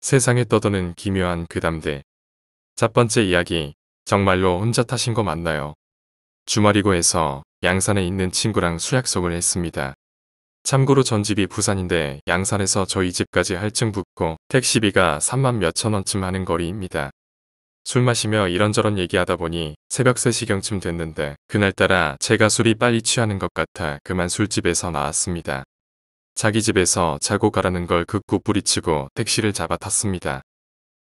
세상에 떠도는 기묘한 그담대첫 번째 이야기, 정말로 혼자 타신 거 맞나요? 주말이고해서 양산에 있는 친구랑 수약속을 했습니다. 참고로 전 집이 부산인데 양산에서 저희 집까지 할증 붙고 택시비가 3만 몇천 원쯤 하는 거리입니다. 술 마시며 이런저런 얘기하다 보니 새벽 3시경쯤 됐는데 그날따라 제가 술이 빨리 취하는 것 같아 그만 술집에서 나왔습니다. 자기 집에서 자고 가라는 걸 극구 뿌리치고 택시를 잡아 탔습니다.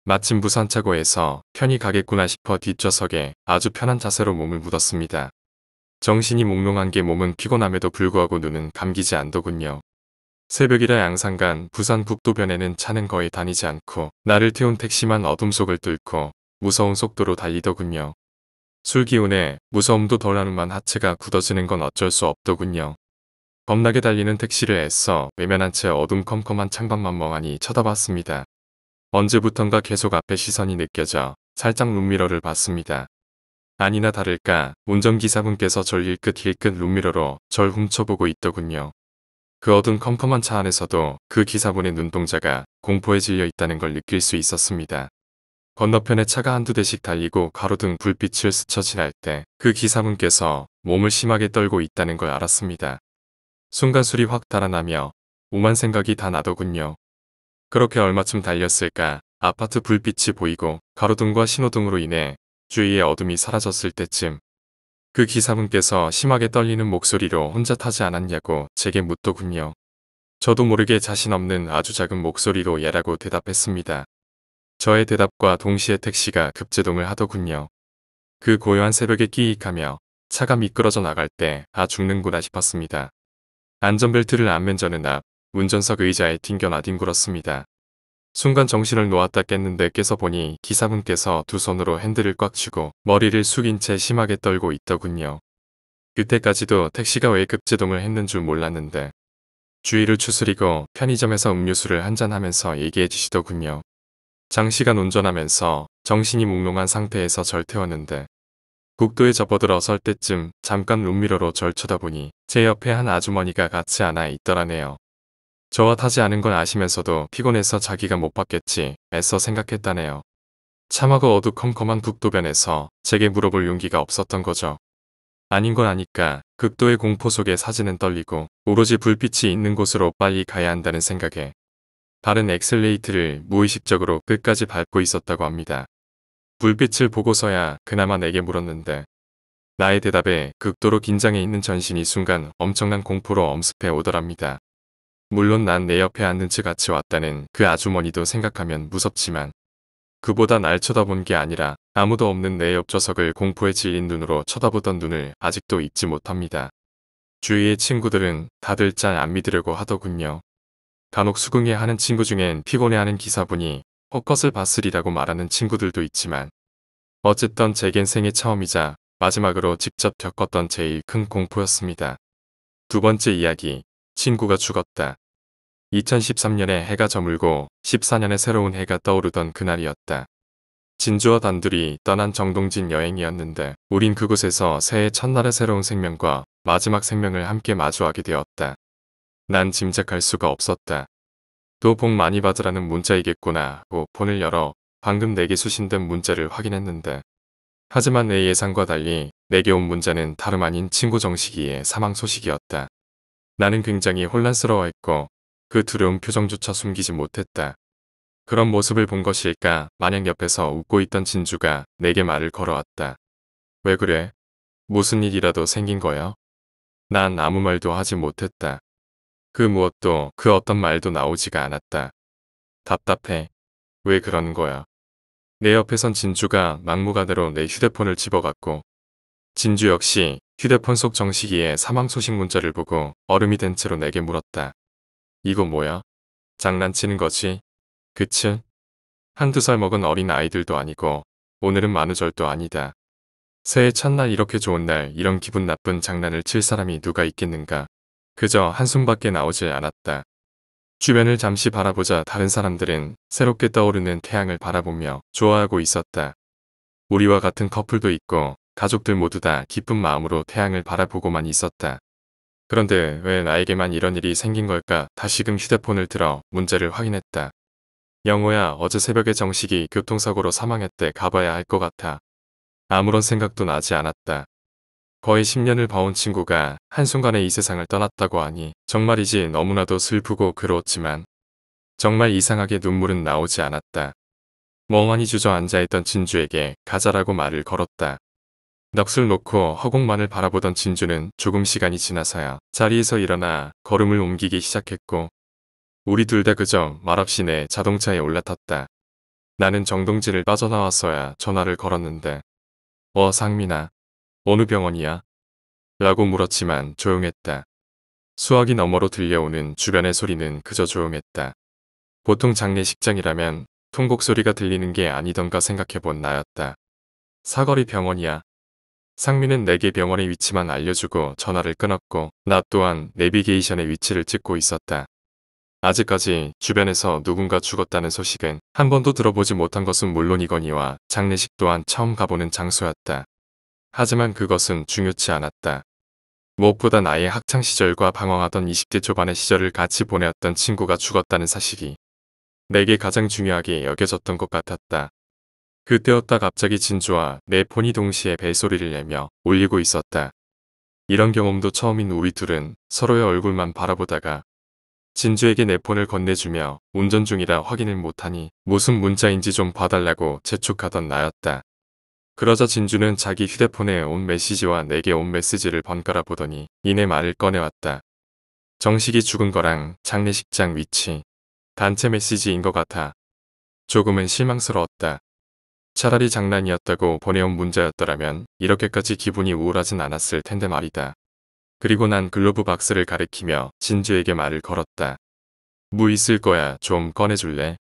마침 부산차고에서 편히 가겠구나 싶어 뒷좌석에 아주 편한 자세로 몸을 묻었습니다. 정신이 몽롱한 게 몸은 피곤함에도 불구하고 눈은 감기지 않더군요. 새벽이라 양산간 부산 국도변에는 차는 거의 다니지 않고 나를 태운 택시만 어둠 속을 뚫고 무서운 속도로 달리더군요. 술 기운에 무서움도 덜 하는만 하체가 굳어지는 건 어쩔 수 없더군요. 겁나게 달리는 택시를 애써 외면한 채 어둠컴컴한 창밖만 멍하니 쳐다봤습니다. 언제부턴가 계속 앞에 시선이 느껴져 살짝 룸미러를 봤습니다. 아니나 다를까 운전기사분께서 절 일 끝 일끗 룸미러로 절 훔쳐보고 있더군요. 그 어둠 컴컴한 차 안에서도 그 기사분의 눈동자가 공포에 질려 있다는 걸 느낄 수 있었습니다. 건너편에 차가 한두 대씩 달리고 가로등 불빛을 스쳐 지날 때 그 기사분께서 몸을 심하게 떨고 있다는 걸 알았습니다. 순간술이 확 달아나며 오만 생각이 다 나더군요. 그렇게 얼마쯤 달렸을까 아파트 불빛이 보이고 가로등과 신호등으로 인해 주위의 어둠이 사라졌을 때쯤 그 기사분께서 심하게 떨리는 목소리로 혼자 타지 않았냐고 제게 묻더군요. 저도 모르게 자신 없는 아주 작은 목소리로 예라고 대답했습니다. 저의 대답과 동시에 택시가 급제동을 하더군요. 그 고요한 새벽에 끼익하며 차가 미끄러져 나갈 때 아 죽는구나 싶었습니다. 안전벨트를 안맨 저는 앞 아, 운전석 의자에 튕겨나 뒹굴었습니다. 순간 정신을 놓았다 깼는데 깨서 보니 기사분께서 두 손으로 핸들을 꽉 쥐고 머리를 숙인 채 심하게 떨고 있더군요. 그때까지도 택시가 왜 급제동을 했는 줄 몰랐는데 주위를 추스리고 편의점에서 음료수를 한잔 하면서 얘기해 주시더군요. 장시간 운전하면서 정신이 몽롱한 상태에서 절 태웠는데 국도에 접어들어 설 때쯤 잠깐 룸미러로 절 쳐다보니 제 옆에 한 아주머니가 같이 앉아 있더라네요. 저와 타지 않은 건 아시면서도 피곤해서 자기가 못 봤겠지 애써 생각했다네요. 참하고 어두컴컴한 국도변에서 제게 물어볼 용기가 없었던 거죠. 아닌 건 아니까 극도의 공포 속에 사진은 떨리고 오로지 불빛이 있는 곳으로 빨리 가야 한다는 생각에 발은 엑셀레이트를 무의식적으로 끝까지 밟고 있었다고 합니다. 불빛을 보고서야 그나마 내게 물었는데 나의 대답에 극도로 긴장해 있는 전신이 순간 엄청난 공포로 엄습해 오더랍니다. 물론 난 내 옆에 앉는 채 같이 왔다는 그 아주머니도 생각하면 무섭지만 그보다 날 쳐다본 게 아니라 아무도 없는 내 옆좌석을 공포에 질린 눈으로 쳐다보던 눈을 아직도 잊지 못합니다. 주위의 친구들은 다들 짠안 믿으려고 하더군요. 간혹 수긍해 하는 친구 중엔 피곤해하는 기사분이 헛것을 봤으리라고 말하는 친구들도 있지만 어쨌든 제겐 생애 처음이자 마지막으로 직접 겪었던 제일 큰 공포였습니다. 두 번째 이야기, 친구가 죽었다. 2013년에 해가 저물고 1 4년에 새로운 해가 떠오르던 그날이었다. 진주와 단둘이 떠난 정동진 여행이었는데 우린 그곳에서 새해 첫날의 새로운 생명과 마지막 생명을 함께 마주하게 되었다. 난 짐작할 수가 없었다. 또복 많이 받으라는 문자이겠구나 하고 폰을 열어 방금 내게 수신된 문자를 확인했는데 하지만 내 예상과 달리 내게 온 문자는 다름 아닌 친구 정식이의 사망 소식이었다. 나는 굉장히 혼란스러워했고 그 두려운 표정조차 숨기지 못했다. 그런 모습을 본 것일까 마냥 옆에서 웃고 있던 진주가 내게 말을 걸어왔다. 왜 그래? 무슨 일이라도 생긴 거야? 난 아무 말도 하지 못했다. 그 무엇도 그 어떤 말도 나오지가 않았다. 답답해. 왜 그러는 거야. 내 옆에선 진주가 막무가내로 내 휴대폰을 집어갔고 진주 역시 휴대폰 속 정식이의 사망 소식 문자를 보고 얼음이 된 채로 내게 물었다. 이거 뭐야? 장난치는 거지? 그치? 한두 살 먹은 어린 아이들도 아니고 오늘은 만우절도 아니다. 새해 첫날 이렇게 좋은 날 이런 기분 나쁜 장난을 칠 사람이 누가 있겠는가. 그저 한숨밖에 나오지 않았다. 주변을 잠시 바라보자 다른 사람들은 새롭게 떠오르는 태양을 바라보며 좋아하고 있었다. 우리와 같은 커플도 있고 가족들 모두 다 기쁜 마음으로 태양을 바라보고만 있었다. 그런데 왜 나에게만 이런 일이 생긴 걸까 다시금 휴대폰을 들어 문제를 확인했다. 영호야 어제 새벽에 정식이 교통사고로 사망했대 가봐야 할 것 같아. 아무런 생각도 나지 않았다. 거의 10년을 봐온 친구가 한순간에 이 세상을 떠났다고 하니 정말이지 너무나도 슬프고 그렇지만 정말 이상하게 눈물은 나오지 않았다. 멍하니 주저앉아있던 진주에게 가자라고 말을 걸었다. 넋을 놓고 허공만을 바라보던 진주는 조금 시간이 지나서야 자리에서 일어나 걸음을 옮기기 시작했고 우리 둘 다 그저 말없이 내 자동차에 올라탔다. 나는 정동진을 빠져나왔어야 전화를 걸었는데 어 상민아 어느 병원이야? 라고 물었지만 조용했다. 수화기 너머로 들려오는 주변의 소리는 그저 조용했다. 보통 장례식장이라면 통곡 소리가 들리는 게 아니던가 생각해본 나였다. 사거리 병원이야. 상민은 내게 병원의 위치만 알려주고 전화를 끊었고 나 또한 내비게이션의 위치를 찍고 있었다. 아직까지 주변에서 누군가 죽었다는 소식은 한 번도 들어보지 못한 것은 물론이거니와 장례식 또한 처음 가보는 장소였다. 하지만 그것은 중요치 않았다. 무엇보다 나의 학창시절과 방황하던 20대 초반의 시절을 같이 보내었던 친구가 죽었다는 사실이 내게 가장 중요하게 여겨졌던 것 같았다. 그때였다 갑자기 진주와 내 폰이 동시에 벨소리를 내며 울리고 있었다. 이런 경험도 처음인 우리 둘은 서로의 얼굴만 바라보다가 진주에게 내 폰을 건네주며 운전 중이라 확인을 못하니 무슨 문자인지 좀 봐달라고 재촉하던 나였다. 그러자 진주는 자기 휴대폰에 온 메시지와 내게 온 메시지를 번갈아 보더니 이내 말을 꺼내왔다. 정식이 죽은 거랑 장례식장 위치, 단체 메시지인 것 같아. 조금은 실망스러웠다. 차라리 장난이었다고 보내온 문자였더라면 이렇게까지 기분이 우울하진 않았을 텐데 말이다. 그리고 난 글로브 박스를 가리키며 진주에게 말을 걸었다. 무 뭐 있을 거야 좀 꺼내줄래?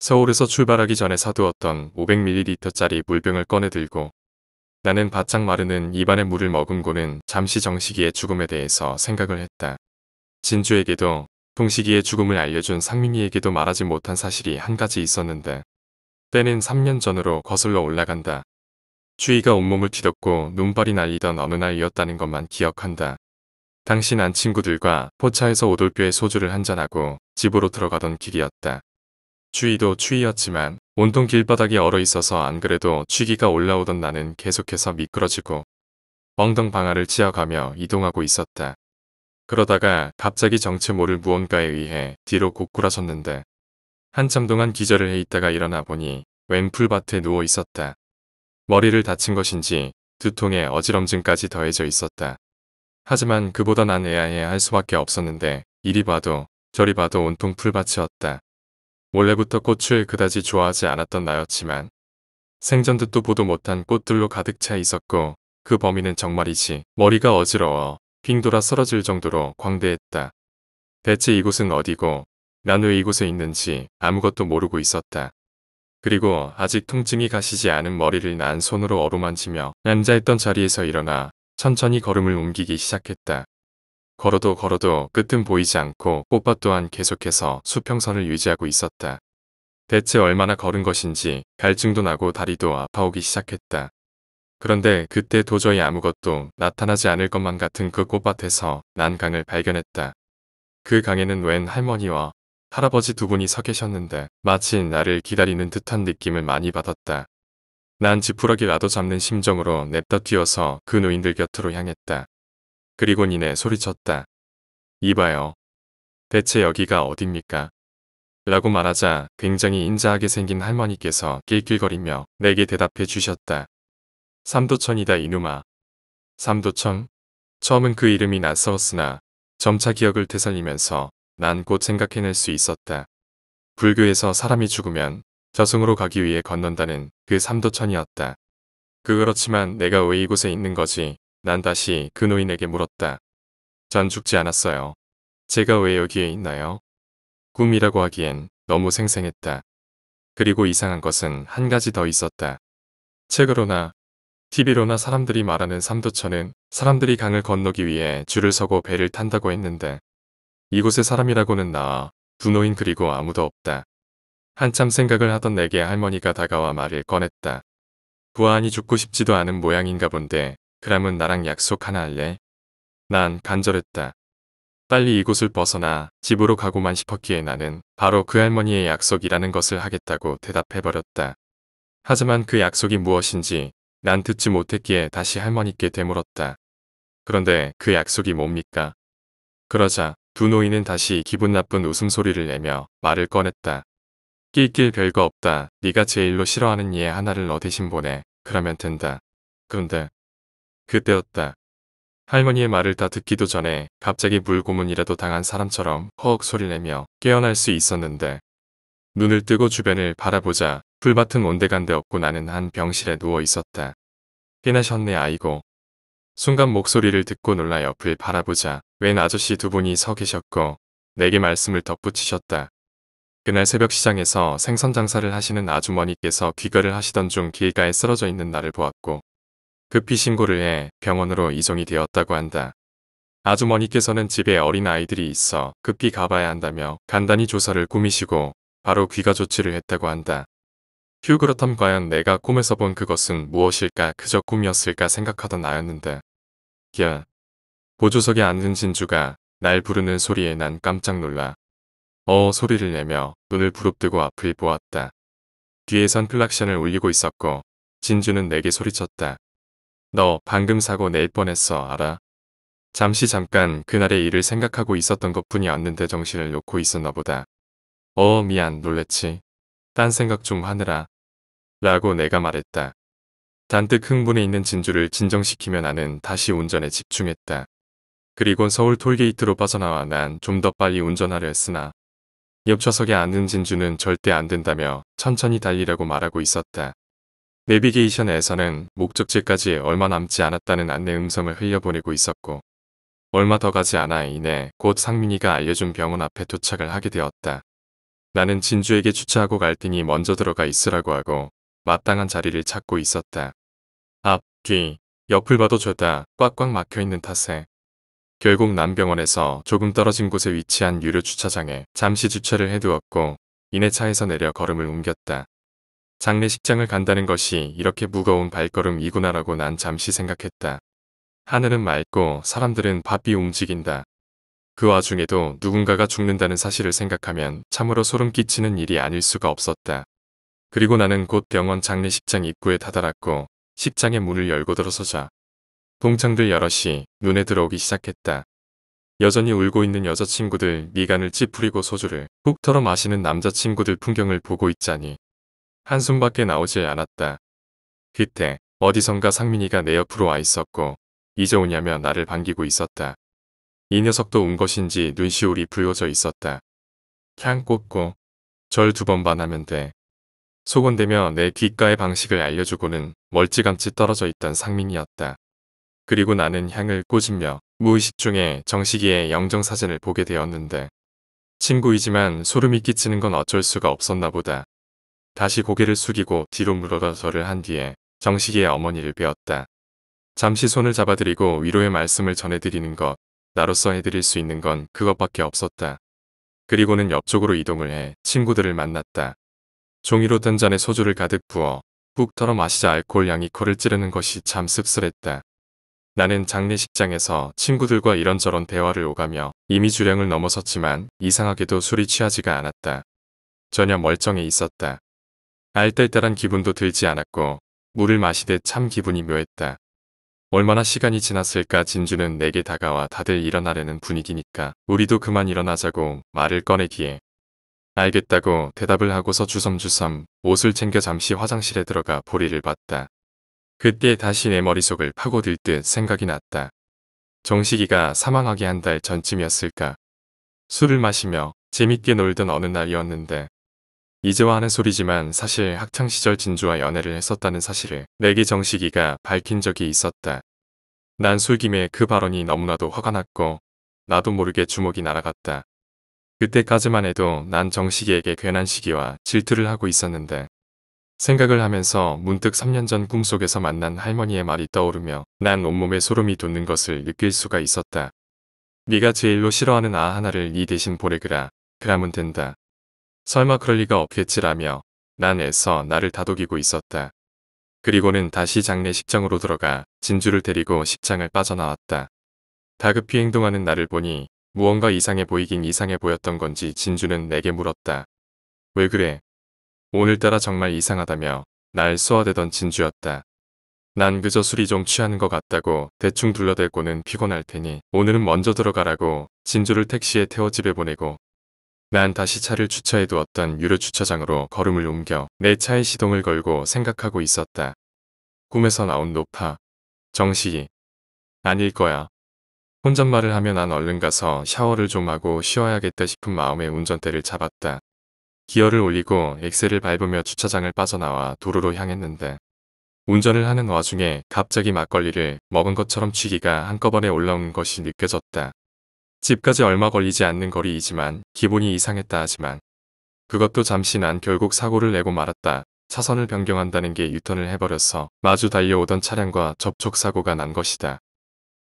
서울에서 출발하기 전에 사두었던 500ml짜리 물병을 꺼내 들고 나는 바짝 마르는 입안에 물을 머금고는 잠시 정식이의 죽음에 대해서 생각을 했다. 진주에게도 동식이의 죽음을 알려준 상민이에게도 말하지 못한 사실이 한 가지 있었는데 때는 3년 전으로 거슬러 올라간다. 추위가 온몸을 뒤덮고 눈발이 날리던 어느 날이었다는 것만 기억한다. 당시 난 친구들과 포차에서 오돌뼈에 소주를 한잔하고 집으로 들어가던 길이었다. 추위도 추위였지만 온통 길바닥이 얼어 있어서 안 그래도 취기가 올라오던 나는 계속해서 미끄러지고 엉덩 방아를 치어가며 이동하고 있었다. 그러다가 갑자기 정체 모를 무언가에 의해 뒤로 고꾸라졌는데 한참 동안 기절을 해 있다가 일어나 보니 웬 풀밭에 누워 있었다. 머리를 다친 것인지 두통에 어지럼증까지 더해져 있었다. 하지만 그보다 난애아해야할 수밖에 없었는데 이리 봐도 저리 봐도 온통 풀밭이었다. 원래부터 꽃을 그다지 좋아하지 않았던 나였지만 생전 듣도 보도 못한 꽃들로 가득 차 있었고 그 범인은 정말이지 머리가 어지러워 빙돌아 쓰러질 정도로 광대했다. 대체 이곳은 어디고 난 왜 이곳에 있는지 아무것도 모르고 있었다. 그리고 아직 통증이 가시지 않은 머리를 난 손으로 어루만지며 앉아있던 자리에서 일어나 천천히 걸음을 옮기기 시작했다. 걸어도 걸어도 끝은 보이지 않고 꽃밭 또한 계속해서 수평선을 유지하고 있었다. 대체 얼마나 걸은 것인지 갈증도 나고 다리도 아파오기 시작했다. 그런데 그때 도저히 아무것도 나타나지 않을 것만 같은 그 꽃밭에서 난 강을 발견했다. 그 강에는 웬 할머니와 할아버지 두 분이 서 계셨는데 마치 나를 기다리는 듯한 느낌을 많이 받았다. 난 지푸라기라도 잡는 심정으로 냅다 뛰어서 그 노인들 곁으로 향했다. 그리고 니네 소리쳤다. 이봐요. 대체 여기가 어딥니까? 라고 말하자 굉장히 인자하게 생긴 할머니께서 낄낄거리며 내게 대답해 주셨다. 삼도천이다 이놈아. 삼도천? 처음은 그 이름이 낯설었으나 점차 기억을 되살리면서 난 곧 생각해낼 수 있었다. 불교에서 사람이 죽으면 저승으로 가기 위해 건넌다는 그 삼도천이었다. 그 그렇지만 내가 왜 이곳에 있는 거지 난 다시 그 노인에게 물었다. 전 죽지 않았어요. 제가 왜 여기에 있나요? 꿈이라고 하기엔 너무 생생했다. 그리고 이상한 것은 한 가지 더 있었다. 책으로나 TV로나 사람들이 말하는 삼도천은 사람들이 강을 건너기 위해 줄을 서고 배를 탄다고 했는데 이곳에 사람이라고는 나와 두 노인 그리고 아무도 없다. 한참 생각을 하던 내게 할머니가 다가와 말을 꺼냈다. 부안이 죽고 싶지도 않은 모양인가 본데 그람은 나랑 약속 하나 할래? 난 간절했다. 빨리 이곳을 벗어나 집으로 가고만 싶었기에 나는 바로 그 할머니의 약속이라는 것을 하겠다고 대답해버렸다. 하지만 그 약속이 무엇인지 난 듣지 못했기에 다시 할머니께 되물었다. 그런데 그 약속이 뭡니까? 그러자 두 노인은 다시 기분 나쁜 웃음소리를 내며 말을 꺼냈다. 낄낄 별거 없다. 네가 제일로 싫어하는 이의 예 하나를 너 대신 보내. 그러면 된다. 그런데 그때였다. 할머니의 말을 다 듣기도 전에 갑자기 물고문이라도 당한 사람처럼 허억 소리내며 깨어날 수 있었는데 눈을 뜨고 주변을 바라보자 풀밭은 온데간데 없고 나는 한 병실에 누워 있었다. 피나셨네 아이고. 순간 목소리를 듣고 놀라 옆을 바라보자 웬 아저씨 두 분이 서 계셨고 내게 말씀을 덧붙이셨다. 그날 새벽 시장에서 생선 장사를 하시는 아주머니께서 귀가를 하시던 중 길가에 쓰러져 있는 나를 보았고 급히 신고를 해 병원으로 이송이 되었다고 한다. 아주머니께서는 집에 어린 아이들이 있어 급히 가봐야 한다며 간단히 조사를 꾸미시고 바로 귀가 조치를 했다고 한다. 휴 그렇담 과연 내가 꿈에서 본 그것은 무엇일까 그저 꿈이었을까 생각하던 나였는데. 겨. 보조석에 앉은 진주가 날 부르는 소리에 난 깜짝 놀라. 어 소리를 내며 눈을 부릅뜨고 앞을 보았다. 뒤에선 클락션을 울리고 있었고 진주는 내게 소리쳤다. 너 방금 사고 낼 뻔했어 알아? 잠시 잠깐 그날의 일을 생각하고 있었던 것뿐이었는데 정신을 놓고 있었나 보다. 어 미안 놀랬지. 딴 생각 좀 하느라. 라고 내가 말했다. 잔뜩 흥분에 있는 진주를 진정시키며 나는 다시 운전에 집중했다. 그리곤 서울 톨게이트로 빠져나와 난 좀 더 빨리 운전하려 했으나 옆좌석에 앉은 진주는 절대 안 된다며 천천히 달리라고 말하고 있었다. 내비게이션에서는 목적지까지 얼마 남지 않았다는 안내 음성을 흘려보내고 있었고 얼마 더 가지 않아 이내 곧 상민이가 알려준 병원 앞에 도착을 하게 되었다. 나는 진주에게 주차하고 갈 테니 먼저 들어가 있으라고 하고 마땅한 자리를 찾고 있었다. 앞, 뒤, 옆을 봐도 죄다 꽉꽉 막혀있는 탓에 결국 남병원에서 조금 떨어진 곳에 위치한 유료 주차장에 잠시 주차를 해두었고 이내 차에서 내려 걸음을 옮겼다. 장례식장을 간다는 것이 이렇게 무거운 발걸음이구나라고 난 잠시 생각했다. 하늘은 맑고 사람들은 바삐 움직인다. 그 와중에도 누군가가 죽는다는 사실을 생각하면 참으로 소름 끼치는 일이 아닐 수가 없었다. 그리고 나는 곧 병원 장례식장 입구에 다다랐고 식장의 문을 열고 들어서자 동창들 여럿이 눈에 들어오기 시작했다. 여전히 울고 있는 여자친구들 미간을 찌푸리고 소주를 훅 털어 마시는 남자친구들 풍경을 보고 있자니 한숨밖에 나오지 않았다. 그때 어디선가 상민이가 내 옆으로 와 있었고 이제 오냐며 나를 반기고 있었다. 이 녀석도 온 것인지 눈시울이 불거져 있었다. 향 꽂고 절 두 번 반하면 돼. 소곤대며 내 귓가의 방식을 알려주고는 멀찌감치 떨어져 있던 상민이었다. 그리고 나는 향을 꽂으며 무의식 중에 정식이의 영정사진을 보게 되었는데 친구이지만 소름이 끼치는 건 어쩔 수가 없었나 보다. 다시 고개를 숙이고 뒤로 물러서를 한 뒤에 정식이의 어머니를 배웠다. 잠시 손을 잡아드리고 위로의 말씀을 전해드리는 것, 나로서 해드릴 수 있는 건 그것밖에 없었다. 그리고는 옆쪽으로 이동을 해 친구들을 만났다. 종이로 든 잔에 소주를 가득 부어 푹 털어 마시자 알코올 양이 코를 찌르는 것이 참 씁쓸했다. 나는 장례식장에서 친구들과 이런저런 대화를 오가며 이미 주량을 넘어섰지만 이상하게도 술이 취하지가 않았다. 전혀 멀쩡해 있었다. 알딸딸한 기분도 들지 않았고 물을 마시듯 참 기분이 묘했다. 얼마나 시간이 지났을까 진주는 내게 다가와 다들 일어나려는 분위기니까 우리도 그만 일어나자고 말을 꺼내기에 알겠다고 대답을 하고서 주섬주섬 옷을 챙겨 잠시 화장실에 들어가 보리를 봤다. 그때 다시 내 머릿속을 파고들 듯 생각이 났다. 정식이가 사망하게한 달 전쯤이었을까. 술을 마시며 재밌게 놀던 어느 날이었는데 이제와 하는 소리지만 사실 학창시절 진주와 연애를 했었다는 사실을 내기 정식이가 밝힌 적이 있었다. 난 술김에 그 발언이 너무나도 화가 났고 나도 모르게 주먹이 날아갔다. 그때까지만 해도 난 정식이에게 괜한 시기와 질투를 하고 있었는데 생각을 하면서 문득 3년 전 꿈속에서 만난 할머니의 말이 떠오르며 난 온몸에 소름이 돋는 것을 느낄 수가 있었다. 네가 제일로 싫어하는 아 하나를 네 대신 보내그라. 그러면 된다. 설마 그럴 리가 없겠지라며 난 애써 나를 다독이고 있었다. 그리고는 다시 장례식장으로 들어가 진주를 데리고 식장을 빠져나왔다. 다급히 행동하는 나를 보니 무언가 이상해 보이긴 이상해 보였던 건지 진주는 내게 물었다. 왜 그래? 오늘따라 정말 이상하다며 날 쏘아대던 진주였다. 난 그저 술이 좀 취하는 것 같다고 대충 둘러댈고는 피곤할 테니 오늘은 먼저 들어가라고 진주를 택시에 태워 집에 보내고 난 다시 차를 주차해두었던 유료 주차장으로 걸음을 옮겨 내차에 시동을 걸고 생각하고 있었다. 꿈에서 나온 노파. 정식이. 아닐 거야. 혼잣말을 하면 난 얼른 가서 샤워를 좀 하고 쉬어야겠다 싶은 마음에 운전대를 잡았다. 기어를 올리고 엑셀을 밟으며 주차장을 빠져나와 도로로 향했는데 운전을 하는 와중에 갑자기 막걸리를 먹은 것처럼 취기가 한꺼번에 올라온 것이 느껴졌다. 집까지 얼마 걸리지 않는 거리이지만 기분이 이상했다 하지만 그것도 잠시 난 결국 사고를 내고 말았다. 차선을 변경한다는 게 유턴을 해버려서 마주 달려오던 차량과 접촉사고가 난 것이다.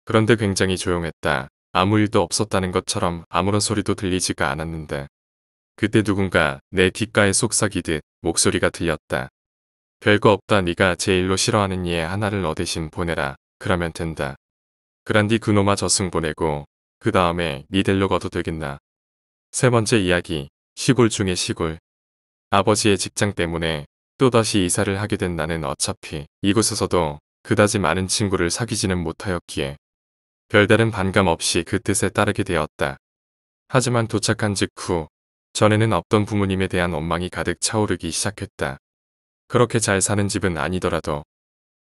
그런데 굉장히 조용했다. 아무 일도 없었다는 것처럼 아무런 소리도 들리지가 않았는데 그때 누군가 내 귓가에 속삭이듯 목소리가 들렸다. 별거 없다 네가 제일로 싫어하는 이의 하나를 너 대신 보내라. 그러면 된다. 그란디 그놈아 저승 보내고 그 다음에 니데로가도 되겠나. 세 번째 이야기, 시골 중의 시골. 아버지의 직장 때문에 또다시 이사를 하게 된 나는 어차피 이곳에서도 그다지 많은 친구를 사귀지는 못하였기에 별다른 반감 없이 그 뜻에 따르게 되었다. 하지만 도착한 직후 전에는 없던 부모님에 대한 원망이 가득 차오르기 시작했다. 그렇게 잘 사는 집은 아니더라도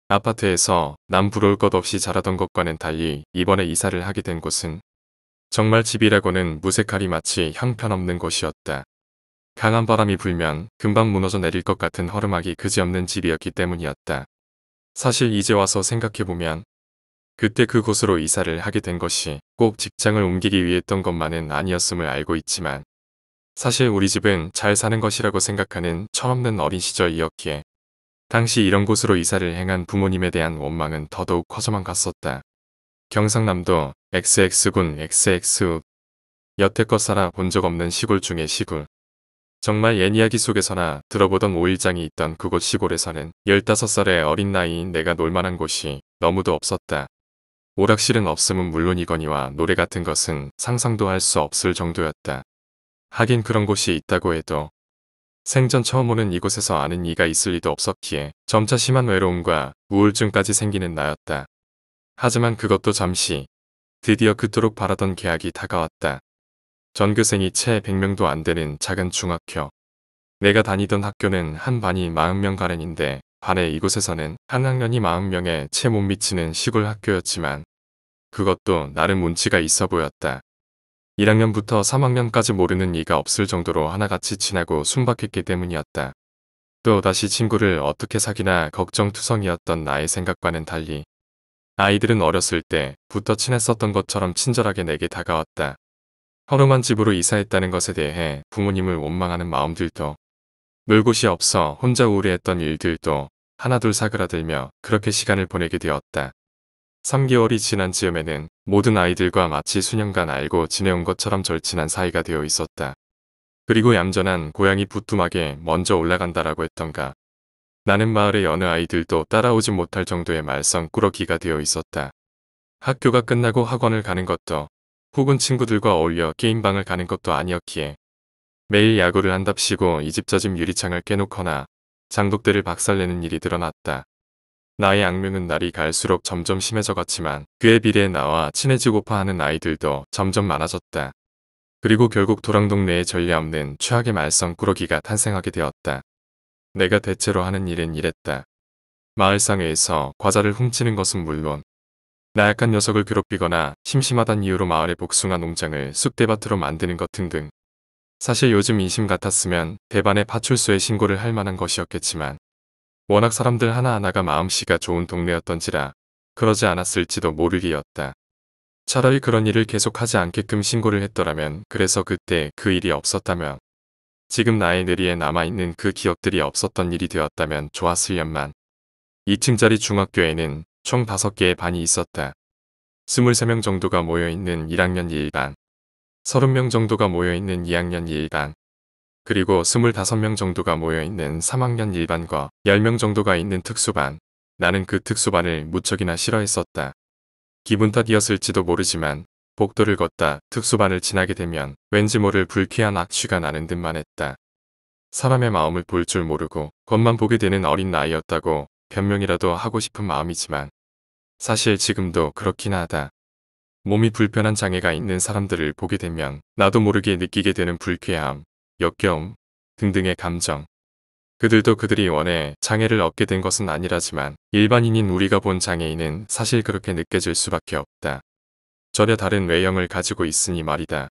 아파트에서 남 부러울 것 없이 자라던 것과는 달리 이번에 이사를 하게 된 곳은 정말 집이라고는 무색하리 마치 형편없는 곳이었다. 강한 바람이 불면 금방 무너져 내릴 것 같은 허름하기 그지없는 집이었기 때문이었다. 사실 이제 와서 생각해보면 그때 그곳으로 이사를 하게 된 것이 꼭 직장을 옮기기 위했던 것만은 아니었음을 알고 있지만 사실 우리 집은 잘 사는 것이라고 생각하는 철없는 어린 시절이었기에 당시 이런 곳으로 이사를 행한 부모님에 대한 원망은 더더욱 커져만 갔었다. 경상남도 XX군 XX 읍 여태껏 살아본 적 없는 시골 중의 시골 정말 옛 이야기 속에서나 들어보던 오일장이 있던 그곳 시골에서는 15살의 어린 나이인 내가 놀만한 곳이 너무도 없었다. 오락실은 없음은 물론이거니와 노래 같은 것은 상상도 할 수 없을 정도였다. 하긴 그런 곳이 있다고 해도 생전 처음 오는 이곳에서 아는 이가 있을 리도 없었기에 점차 심한 외로움과 우울증까지 생기는 나였다. 하지만 그것도 잠시. 드디어 그토록 바라던 계약이 다가왔다. 전교생이 채 100명도 안 되는 작은 중학교. 내가 다니던 학교는 한 반이 40명 가량인데 반에 이곳에서는 한 학년이 40명에 채 못 미치는 시골 학교였지만 그것도 나름 운치가 있어 보였다. 1학년부터 3학년까지 모르는 이가 없을 정도로 하나같이 친하고 순박했기 때문이었다. 또 다시 친구를 어떻게 사귀나 걱정투성이었던 나의 생각과는 달리 아이들은 어렸을 때부터 친했었던 것처럼 친절하게 내게 다가왔다. 허름한 집으로 이사했다는 것에 대해 부모님을 원망하는 마음들도 놀 곳이 없어 혼자 우울해했던 일들도 하나둘 사그라들며 그렇게 시간을 보내게 되었다. 3개월이 지난 지음에는 모든 아이들과 마치 수년간 알고 지내온 것처럼 절친한 사이가 되어 있었다. 그리고 얌전한 고양이 부뚜막에 먼저 올라간다라고 했던가 나는 마을의 여느 아이들도 따라오지 못할 정도의 말썽꾸러기가 되어 있었다. 학교가 끝나고 학원을 가는 것도 혹은 친구들과 어울려 게임방을 가는 것도 아니었기에 매일 야구를 한답시고 이집저집 유리창을 깨놓거나 장독대를 박살내는 일이 드러났다. 나의 악명은 날이 갈수록 점점 심해져갔지만 그에 비례 나와 친해지고파 하는 아이들도 점점 많아졌다. 그리고 결국 도랑 동네에 전례 없는 최악의 말썽꾸러기가 탄생하게 되었다. 내가 대체로 하는 일은 이랬다. 마을상에서 과자를 훔치는 것은 물론 나약한 녀석을 괴롭히거나 심심하단 이유로 마을의 복숭아 농장을 쑥대밭으로 만드는 것 등등. 사실 요즘 인심 같았으면 대반의 파출소에 신고를 할 만한 것이었겠지만 워낙 사람들 하나하나가 마음씨가 좋은 동네였던지라 그러지 않았을지도 모를 일이었다. 차라리 그런 일을 계속하지 않게끔 신고를 했더라면 그래서 그때 그 일이 없었다면 지금 나의 뇌리에 남아있는 그 기억들이 없었던 일이 되었다면 좋았을련만. 2층짜리 중학교에는 총 5개의 반이 있었다. 23명 정도가 모여있는 1학년 2일반, 30명 정도가 모여있는 2학년 2일반, 그리고 25명 정도가 모여있는 3학년 1반과 10명 정도가 있는 특수반. 나는 그 특수반을 무척이나 싫어했었다. 기분 탓이었을지도 모르지만 복도를 걷다 특수반을 지나게 되면 왠지 모를 불쾌한 악취가 나는 듯만 했다. 사람의 마음을 볼 줄 모르고 겉만 보게 되는 어린 나이였다고 변명이라도 하고 싶은 마음이지만 사실 지금도 그렇긴 하다. 몸이 불편한 장애가 있는 사람들을 보게 되면 나도 모르게 느끼게 되는 불쾌함, 역겨움 등등의 감정. 그들도 그들이 원해 장애를 얻게 된 것은 아니라지만 일반인인 우리가 본 장애인은 사실 그렇게 느껴질 수밖에 없다. 전혀 다른 외형을 가지고 있으니 말이다.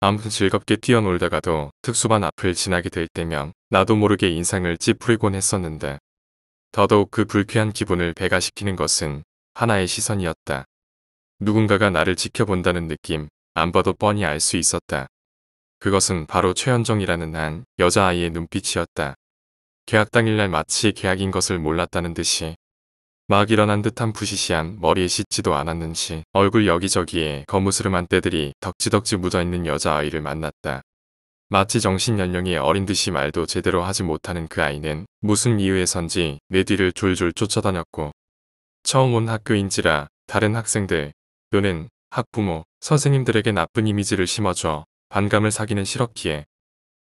아무튼 즐겁게 뛰어놀다가도 특수반 앞을 지나게 될 때면 나도 모르게 인상을 찌푸리곤 했었는데 더더욱 그 불쾌한 기분을 배가시키는 것은 하나의 시선이었다. 누군가가 나를 지켜본다는 느낌, 안 봐도 뻔히 알 수 있었다. 그것은 바로 최현정이라는 한 여자아이의 눈빛이었다. 계약 당일날 마치 계약인 것을 몰랐다는 듯이 막 일어난 듯한 부시시한 머리에 씻지도 않았는지 얼굴 여기저기에 거무스름한 때들이 덕지덕지 묻어있는 여자아이를 만났다. 마치 정신연령이 어린 듯이 말도 제대로 하지 못하는 그 아이는 무슨 이유에선지 내 뒤를 졸졸 쫓아다녔고 처음 온 학교인지라 다른 학생들 또는 학부모, 선생님들에게 나쁜 이미지를 심어줘 반감을 사기는 싫었기에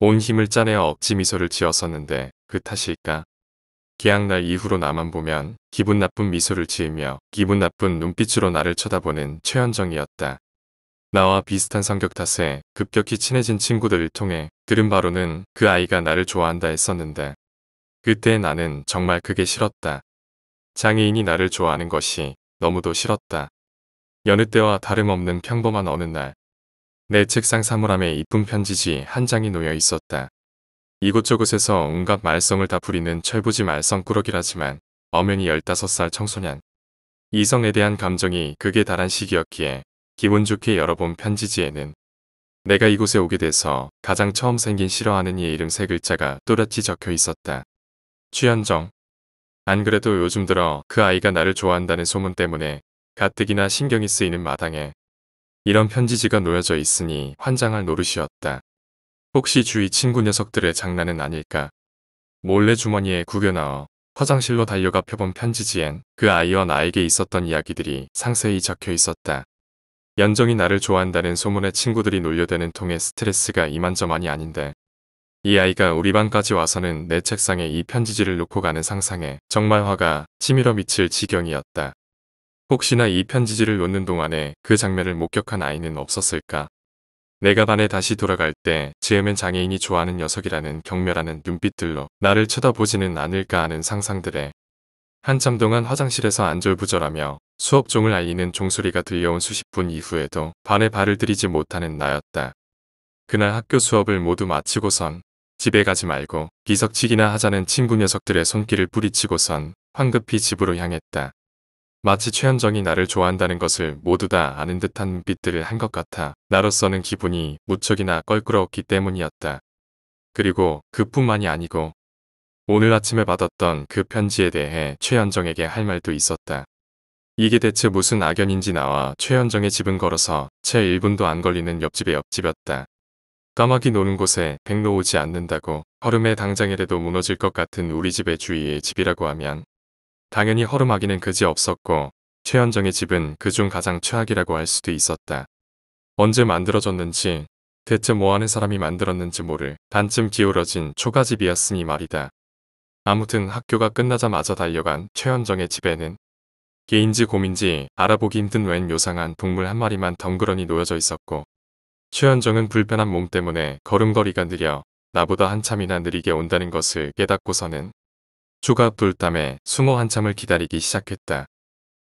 온 힘을 짜내어 억지 미소를 지었었는데 그 탓일까? 개학날 이후로 나만 보면 기분 나쁜 미소를 지으며 기분 나쁜 눈빛으로 나를 쳐다보는 최현정이었다. 나와 비슷한 성격 탓에 급격히 친해진 친구들을 통해 들은 바로는 그 아이가 나를 좋아한다 했었는데 그때 나는 정말 그게 싫었다. 장애인이 나를 좋아하는 것이 너무도 싫었다. 여느 때와 다름없는 평범한 어느 날 내 책상 사물함에 이쁜 편지지 한 장이 놓여 있었다. 이곳저곳에서 온갖 말썽을 다 부리는 철부지 말썽꾸러기라지만 엄연히 15살 청소년. 이성에 대한 감정이 극에 달한 시기였기에 기분 좋게 열어본 편지지에는 내가 이곳에 오게 돼서 가장 처음 생긴 싫어하는 이의 이름 세 글자가 또렷이 적혀 있었다. 취현정. 안 그래도 요즘 들어 그 아이가 나를 좋아한다는 소문 때문에 가뜩이나 신경이 쓰이는 마당에 이런 편지지가 놓여져 있으니 환장할 노릇이었다. 혹시 주위 친구 녀석들의 장난은 아닐까. 몰래 주머니에 구겨넣어 화장실로 달려가 펴본 편지지엔 그 아이와 나에게 있었던 이야기들이 상세히 적혀 있었다. 연정이 나를 좋아한다는 소문에 친구들이 놀려대는 통에 스트레스가 이만저만이 아닌데 이 아이가 우리 방까지 와서는 내 책상에 이 편지지를 놓고 가는 상상에 정말 화가 치밀어 미칠 지경이었다. 혹시나 이 편지지를 놓는 동안에 그 장면을 목격한 아이는 없었을까? 내가 반에 다시 돌아갈 때 지으면 장애인이 좋아하는 녀석이라는 경멸하는 눈빛들로 나를 쳐다보지는 않을까 하는 상상들에 한참 동안 화장실에서 안절부절하며 수업 종을 알리는 종소리가 들려온 수십 분 이후에도 반에 발을 들이지 못하는 나였다. 그날 학교 수업을 모두 마치고선 집에 가지 말고 기석치기나 하자는 친구 녀석들의 손길을 뿌리치고선 황급히 집으로 향했다. 마치 최현정이 나를 좋아한다는 것을 모두 다 아는 듯한 눈빛들을 한 것 같아 나로서는 기분이 무척이나 껄끄러웠기 때문이었다. 그리고 그뿐만이 아니고 오늘 아침에 받았던 그 편지에 대해 최현정에게 할 말도 있었다. 이게 대체 무슨 악연인지 나와 최현정의 집은 걸어서 채 1분도 안 걸리는 옆집의 옆집이었다. 까마귀 노는 곳에 백로 오지 않는다고 허름에 당장이라도 무너질 것 같은 우리 집의 주위의 집이라고 하면 당연히 허름하기는 그지없었고 최현정의 집은 그중 가장 최악이라고 할 수도 있었다. 언제 만들어졌는지 대체 뭐하는 사람이 만들었는지 모를 반쯤 기울어진 초가집이었으니 말이다. 아무튼 학교가 끝나자마자 달려간 최현정의 집에는 개인지 곰인지 알아보기 힘든 웬 요상한 동물 한 마리만 덩그러니 놓여져 있었고 최현정은 불편한 몸 때문에 걸음걸이가 느려 나보다 한참이나 느리게 온다는 것을 깨닫고서는 추가 돌땀에 숨어 한참을 기다리기 시작했다.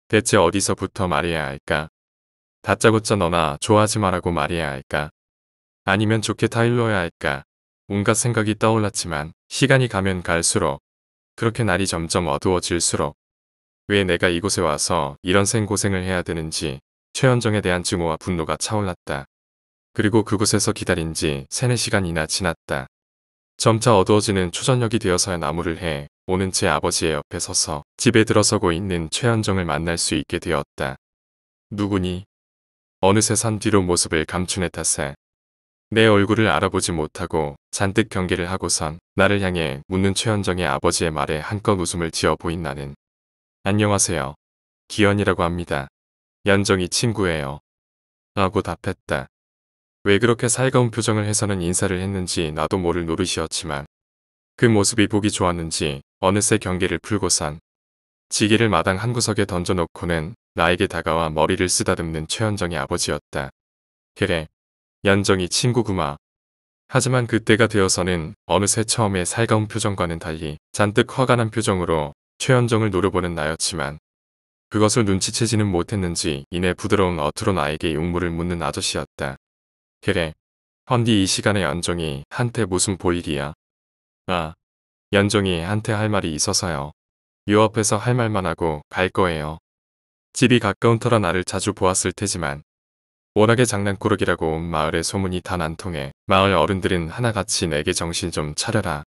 대체 어디서부터 말해야 할까? 다짜고짜 너나 좋아하지 말라고 말해야 할까? 아니면 좋게 타일러야 할까? 온갖 생각이 떠올랐지만 시간이 가면 갈수록 그렇게 날이 점점 어두워질수록 왜 내가 이곳에 와서 이런 생고생을 해야 되는지 최현정에 대한 증오와 분노가 차올랐다. 그리고 그곳에서 기다린 지 세네 시간이나 지났다. 점차 어두워지는 초저녁이 되어서야 나무를 해 오는 제 아버지의 옆에 서서 집에 들어서고 있는 최현정을 만날 수 있게 되었다. 누구니? 어느새 산 뒤로 모습을 감춘의 탓에 내 얼굴을 알아보지 못하고 잔뜩 경계를 하고선 나를 향해 묻는 최현정의 아버지의 말에 한껏 웃음을 지어 보인 나는 안녕하세요. 기현이라고 합니다. 연정이 친구예요. 라고 답했다. 왜 그렇게 살가운 표정을 해서는 인사를 했는지 나도 모를 노릇이었지만 그 모습이 보기 좋았는지 어느새 경계를 풀고선 지게를 마당 한구석에 던져놓고는 나에게 다가와 머리를 쓰다듬는 최현정의 아버지였다. 그래, 연정이 친구구마. 하지만 그때가 되어서는 어느새 처음에 살가운 표정과는 달리 잔뜩 화가 난 표정으로 최현정을 노려보는 나였지만 그것을 눈치채지는 못했는지 이내 부드러운 어투로 나에게 용무를 묻는 아저씨였다. 그래. 헌디 이 시간에 연종이 한테 무슨 보일이야? 아, 연종이 한테 할 말이 있어서요. 요 앞에서 할 말만 하고 갈 거예요. 집이 가까운 터라 나를 자주 보았을 테지만 워낙에 장난꾸러기라고 온 마을의 소문이 단안 통해 마을 어른들은 하나같이 내게 정신 좀 차려라.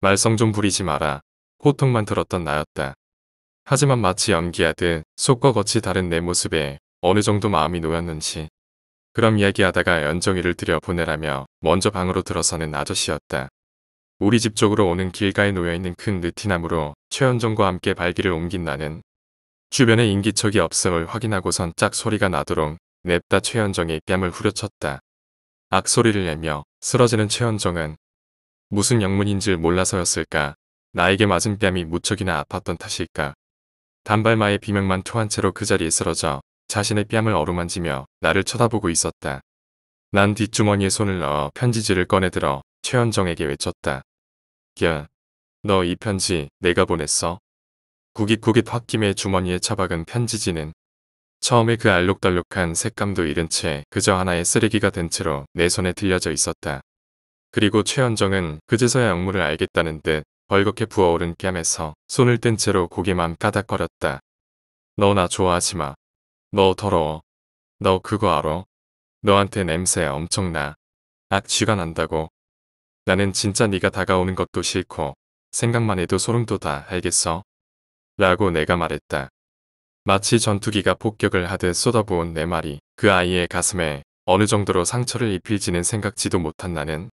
말썽 좀 부리지 마라. 호통만 들었던 나였다. 하지만 마치 연기하듯 속과 겉이 다른 내 모습에 어느 정도 마음이 놓였는지 그럼 이야기하다가 연정이를 들여보내라며 먼저 방으로 들어서는 아저씨였다. 우리 집 쪽으로 오는 길가에 놓여있는 큰 느티나무로 최연정과 함께 발길을 옮긴 나는 주변에 인기척이 없음을 확인하고선 짝 소리가 나도록 냅다 최연정의 뺨을 후려쳤다. 악소리를 내며 쓰러지는 최연정은 무슨 영문인지 몰라서였을까 나에게 맞은 뺨이 무척이나 아팠던 탓일까 단발마의 비명만 토한 채로 그 자리에 쓰러져 자신의 뺨을 어루만지며 나를 쳐다보고 있었다. 난 뒷주머니에 손을 넣어 편지지를 꺼내들어 최현정에게 외쳤다. 야너 이 편지 내가 보냈어. 구깃구깃 홧김에 주머니에 처박은 편지지는 처음에 그 알록달록한 색감도 잃은 채 그저 하나의 쓰레기가 된 채로 내 손에 들려져 있었다. 그리고 최현정은 그제서야 악물을 알겠다는 듯 벌겋게 부어오른 뺨에서 손을 뗀 채로 고개만 까닥거렸다. 너 나 좋아하지 마. 너 더러워. 너 그거 알아? 너한테 냄새 엄청나. 악취가 난다고. 나는 진짜 네가 다가오는 것도 싫고 생각만 해도 소름 돋아 알겠어? 라고 내가 말했다. 마치 전투기가 폭격을 하듯 쏟아부은 내 말이 그 아이의 가슴에 어느 정도로 상처를 입힐지는 생각지도 못한 나는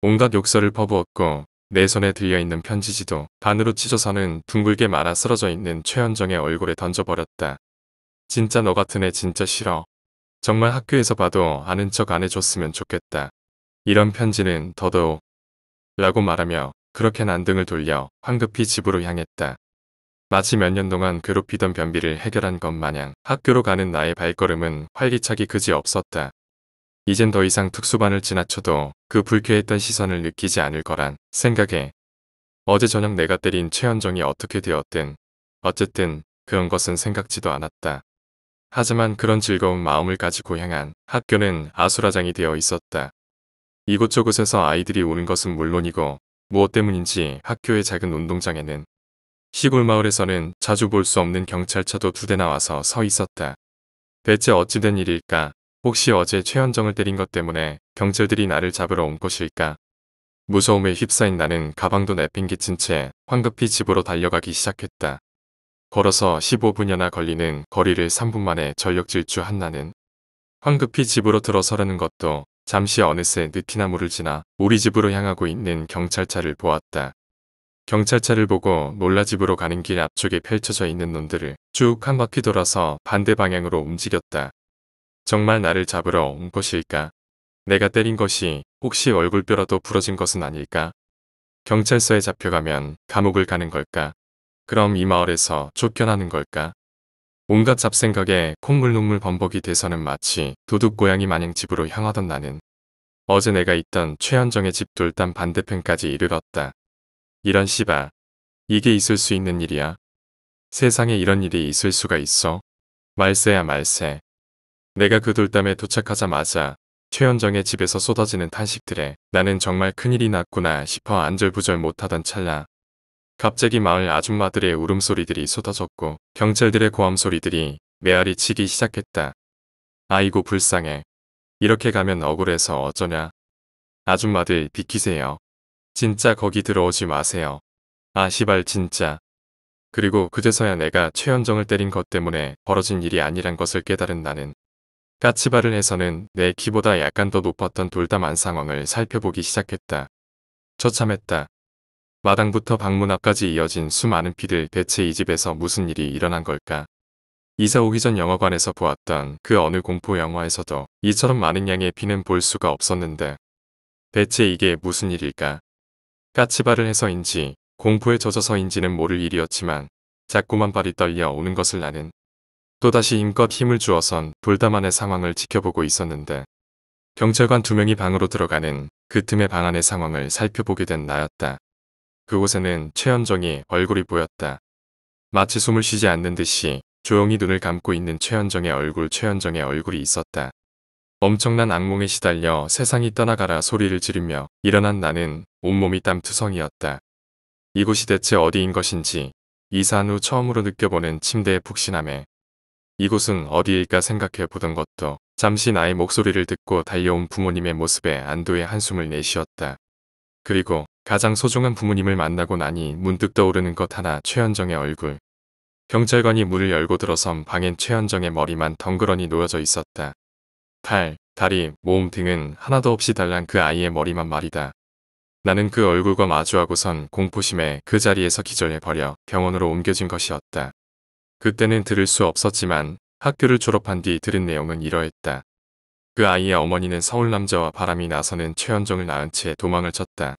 온갖 욕설을 퍼부었고 내 손에 들려있는 편지지도 반으로 찢어서는 둥글게 말아 쓰러져 있는 최현정의 얼굴에 던져버렸다. 진짜 너 같은 애 진짜 싫어. 정말 학교에서 봐도 아는 척 안 해줬으면 좋겠다. 이런 편지는 더더욱 라고 말하며 그렇게 난등을 돌려 황급히 집으로 향했다. 마치 몇 년 동안 괴롭히던 변비를 해결한 것 마냥 학교로 가는 나의 발걸음은 활기차기 그지 없었다. 이젠 더 이상 특수반을 지나쳐도 그 불쾌했던 시선을 느끼지 않을 거란 생각에 어제 저녁 내가 때린 최현정이 어떻게 되었든 어쨌든 그런 것은 생각지도 않았다. 하지만 그런 즐거운 마음을 가지고 향한 학교는 아수라장이 되어 있었다. 이곳저곳에서 아이들이 오는 것은 물론이고 무엇 때문인지 학교의 작은 운동장에는 시골 마을에서는 자주 볼 수 없는 경찰차도 두 대 나와서 서 있었다. 대체 어찌된 일일까? 혹시 어제 최현정을 때린 것 때문에 경찰들이 나를 잡으러 온 것일까? 무서움에 휩싸인 나는 가방도 내팽개친 채 황급히 집으로 달려가기 시작했다. 걸어서 15분여나 걸리는 거리를 3분 만에 전력 질주한 나는 황급히 집으로 들어서려는 것도 잠시 어느새 느티나무를 지나 우리 집으로 향하고 있는 경찰차를 보았다. 경찰차를 보고 놀라 집으로 가는 길 앞쪽에 펼쳐져 있는 논들을 쭉 한 바퀴 돌아서 반대 방향으로 움직였다. 정말 나를 잡으러 온 것일까? 내가 때린 것이 혹시 얼굴뼈라도 부러진 것은 아닐까? 경찰서에 잡혀가면 감옥을 가는 걸까? 그럼 이 마을에서 쫓겨나는 걸까? 온갖 잡생각에 콧물 눈물 범벅이 돼서는 마치 도둑 고양이 마냥 집으로 향하던 나는 어제 내가 있던 최현정의 집 돌담 반대편까지 이르렀다. 이런 씨바. 이게 있을 수 있는 일이야. 세상에 이런 일이 있을 수가 있어. 말세야 말세. 내가 그 돌담에 도착하자마자 최현정의 집에서 쏟아지는 탄식들에 나는 정말 큰일이 났구나 싶어 안절부절 못하던 찰나 갑자기 마을 아줌마들의 울음소리들이 쏟아졌고 경찰들의 고함소리들이 메아리 치기 시작했다. 아이고 불쌍해. 이렇게 가면 억울해서 어쩌냐. 아줌마들 비키세요. 진짜 거기 들어오지 마세요. 아 시발 진짜. 그리고 그제서야 내가 최현정을 때린 것 때문에 벌어진 일이 아니란 것을 깨달은 나는 까치발을 해서는 내 키보다 약간 더 높았던 돌담한 상황을 살펴보기 시작했다. 처참했다. 마당부터 방문 앞까지 이어진 수많은 피들 대체 이 집에서 무슨 일이 일어난 걸까? 이사 오기 전 영화관에서 보았던 그 어느 공포 영화에서도 이처럼 많은 양의 피는 볼 수가 없었는데 대체 이게 무슨 일일까? 까치발을 해서인지 공포에 젖어서인지는 모를 일이었지만 자꾸만 발이 떨려 오는 것을 나는 또다시 힘껏 힘을 주어선 돌담안의 상황을 지켜보고 있었는데 경찰관 두 명이 방으로 들어가는 그 틈에 방 안의 상황을 살펴보게 된 나였다. 그곳에는 최현정이 얼굴이 보였다. 마치 숨을 쉬지 않는 듯이 조용히 눈을 감고 있는 최현정의 얼굴 최현정의 얼굴이 있었다. 엄청난 악몽에 시달려 세상이 떠나가라 소리를 지르며 일어난 나는 온몸이 땀투성이었다. 이곳이 대체 어디인 것인지 이산 후 처음으로 느껴보는 침대의 푹신함에 이곳은 어디일까 생각해 보던 것도 잠시 나의 목소리를 듣고 달려온 부모님의 모습에 안도의 한숨을 내쉬었다. 그리고 가장 소중한 부모님을 만나고 나니 문득 떠오르는 것 하나 최현정의 얼굴. 경찰관이 문을 열고 들어선 방엔 최현정의 머리만 덩그러니 놓여져 있었다. 팔, 다리, 몸 등은 하나도 없이 달란 그 아이의 머리만 말이다. 나는 그 얼굴과 마주하고선 공포심에 그 자리에서 기절해버려 병원으로 옮겨진 것이었다. 그때는 들을 수 없었지만 학교를 졸업한 뒤 들은 내용은 이러했다. 그 아이의 어머니는 서울 남자와 바람이 나서는 최현정을 낳은 채 도망을 쳤다.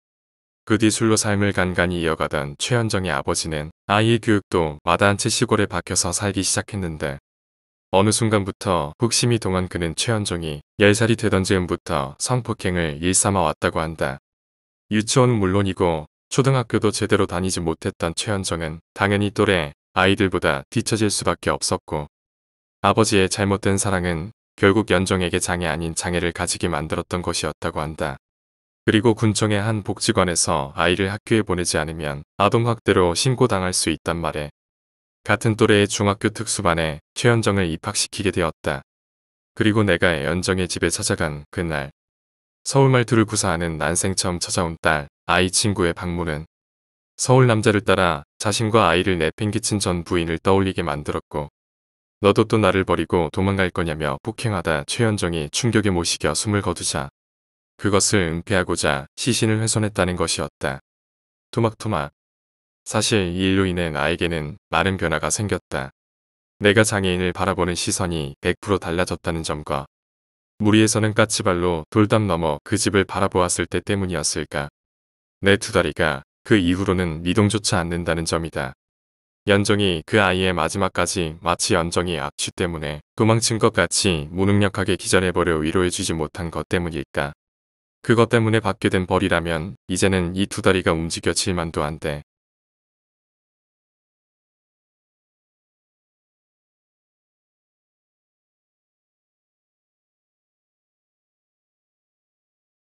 그뒤 술로 삶을 간간히 이어가던 최현정의 아버지는 아이의 교육도 마다한채 시골에 박혀서 살기 시작했는데 어느 순간부터 흑심이 동안 그는 최현정이 10살이 되던 즈음부터 성폭행을 일삼아 왔다고 한다. 유치원 은 물론이고 초등학교도 제대로 다니지 못했던 최현정은 당연히 또래 아이들보다 뒤처질 수밖에 없었고 아버지의 잘못된 사랑은 결국 연정에게 장애 아닌 장애를 가지게 만들었던 것이었다고 한다. 그리고 군청의 한 복지관에서 아이를 학교에 보내지 않으면 아동학대로 신고당할 수 있단 말에 같은 또래의 중학교 특수반에 최연정을 입학시키게 되었다. 그리고 내가 연정의 집에 찾아간 그날 서울 말투를 구사하는 난생 처음 찾아온 딸 아이 친구의 방문은 서울 남자를 따라 자신과 아이를 내팽개친 전 부인을 떠올리게 만들었고 너도 또 나를 버리고 도망갈 거냐며 폭행하다 최연정이 충격에 모시겨 숨을 거두자 그것을 은폐하고자 시신을 훼손했다는 것이었다. 토막토막. 사실 이 일로 인해 나에게는 많은 변화가 생겼다. 내가 장애인을 바라보는 시선이 100% 달라졌다는 점과 무리에서는 까치발로 돌담 넘어 그 집을 바라보았을 때 때문이었을까. 내 두 다리가 그 이후로는 미동조차 않는다는 점이다. 연정이 그 아이의 마지막까지 마치 연정이 악취 때문에 도망친 것 같이 무능력하게 기절해버려 위로해주지 못한 것 때문일까. 그것 때문에 받게 된 벌이라면 이제는 이 두 다리가 움직여질 만도 한데